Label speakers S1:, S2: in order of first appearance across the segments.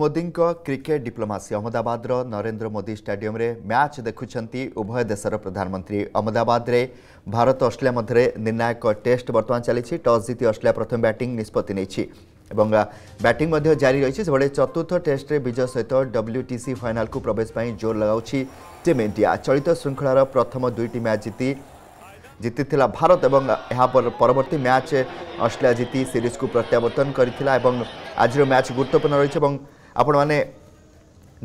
S1: ମୋଦିଙ୍କ cricket diplomacy ଅହମ୍ମଦାବାଦର ନରେନ୍ଦ୍ର ମୋଦି ଷ୍ଟାଡିୟମ୍ରେ ମ୍ୟାଚ୍ ଦେଖୁଛନ୍ତି ଉଭୟ ଦେଶର ପ୍ରଧାନମନ୍ତ୍ରୀ ଅହମ୍ମଦାବାଦରେ ଭାରତ ଅଷ୍ଟ୍ରେଲିଆ ମଧ୍ୟରେ ନିର୍ଣ୍ଣାୟକ ଟେଷ୍ଟ ବର୍ତ୍ତମାନ ଚାଲିଛି ଟସ୍ ଜିତି ଅଷ୍ଟ୍ରେଲିଆ ପ୍ରଥମେ ବ୍ୟାଟିଂ ନିଷ୍ପତ୍ତି ନେଇଛି ଏବଂ ବ୍ୟାଟିଂ ମଧ୍ୟ ଜାରି ରହିଛି ସେଭଳି ଚତୁର୍ଥ ଟେଷ୍ଟରେ ବିଜୟ ସହିତ ଡବ୍ଲ୍ୟୁଟିସି ଫାଇନାଲ୍କୁ ପ୍ରବେଶ ପାଇଁ ଜୋର ଲଗାଉଛି ଟିମ୍ ଇଣ୍ଡିଆ ଚଳିତ ଶୃଙ୍ଖଳାର ପ୍ରଥମ ଦୁଇଟି ମ୍ୟାଚ୍ ଜିତି ଜିତିଥିଲା ଭାରତ ଏବଂ ଏହା ପରବର୍ତ୍ତୀ ମ୍ୟାଚ୍ ଅଷ୍ଟ୍ରେଲିଆ ଜିତି ସିରିଜ୍କୁ ପ୍ରତ୍ୟାବର୍ତ୍ତନ କରିଥିଲା ଏବଂ ଆଜିର ମ୍ୟାଚ୍ ଗୁରୁତ୍ୱପୂର୍ଣ୍ଣ ରହିଛି ଏବଂ ଆପଣମାନେ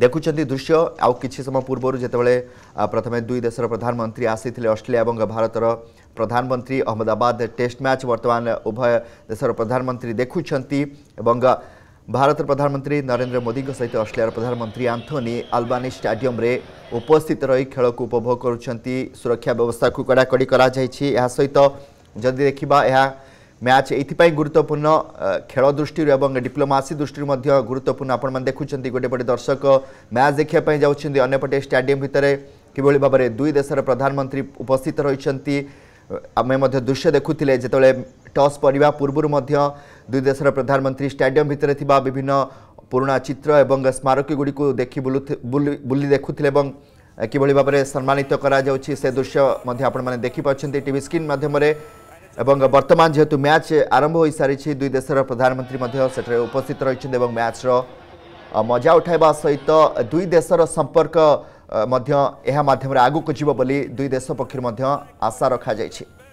S1: ଦେଖୁଛନ୍ତି ଦୃଶ୍ୟ ଆଉ କିଛି ସମୟ ପୂର୍ବରୁ ଯେତେବେଳେ ପ୍ରଥମେ ଦୁଇ ଦେଶର ପ୍ରଧାନମନ୍ତ୍ରୀ ଆସିଥିଲେ ଅଷ୍ଟ୍ରେଲିଆ ଏବଂ ଭାରତର ପ୍ରଧାନମନ୍ତ୍ରୀ ଅହମ୍ମଦାବାଦ ଟେଷ୍ଟ ମ୍ୟାଚ୍ ବର୍ତ୍ତମାନ ଉଭୟ ଦେଶର ପ୍ରଧାନମନ୍ତ୍ରୀ ଦେଖୁଛନ୍ତି ଏବଂ ଭାରତର ପ୍ରଧାନମନ୍ତ୍ରୀ ନରେନ୍ଦ୍ର ମୋଦିଙ୍କ ସହିତ ଅଷ୍ଟ୍ରେଲିଆର ପ୍ରଧାନମନ୍ତ୍ରୀ ଆନ୍ଥୋନି ଆଲବାନି ଷ୍ଟାଡିୟମ୍ରେ ଉପସ୍ଥିତ ରହି ଖେଳକୁ ଉପଭୋଗ କରୁଛନ୍ତି ସୁରକ୍ଷା ବ୍ୟବସ୍ଥାକୁ କଡ଼ାକଡ଼ି କରାଯାଇଛି ଏହା ସହିତ ଯଦି ଦେଖିବା ଏହା ম্যাচ এইপাই গুরুত্বপূর্ণ খেল দৃষ্টি এবং ডিপ্লোমাসি দৃষ্টি গুরুত্বপূর্ণ আপনার দেখুছেন গোটেপটে দর্শক ম্যাচ দেখা যাচ্ছেন অন্যপটে স্টাডিয়াম ভিতরে কিভাবে ভাবে দুই দেশের প্রধানমন্ত্রী উপস্থিত রয়েছেন আমি দৃশ্য দেখুলে যেতবে টস পড়া পূর্ব দুই দেশের প্রধানমন্ত্রী স্টাডিয়াম ভিতরে থাকা বিভিন্ন পুরোনা চিত্র এবং স্মারকীগুড়ি দেখি বুলি দেখুলে এবং কিভাবে ভাবে সম্মানিত করা যাচ্ছে সে দৃশ্য আপনার দেখিপার টিভি স্ক্রিন মাধ্যমে এবং বর্তমান হেতু ম্যাচ আরম্ভ হই সারিছে দুই দেশের প্রধানমন্ত্রী মধ্য সেটি উপস্থিত রইছে এবং ম্যাচৰ মজা উঠাইবা সৈতে দুই দেশের সম্পর্ক মধ্য এহা মাধ্যমৰ আগু কজিব বুলি দুই দেশ পক্ষৰ মধ্য আশা ৰখা যায়ছে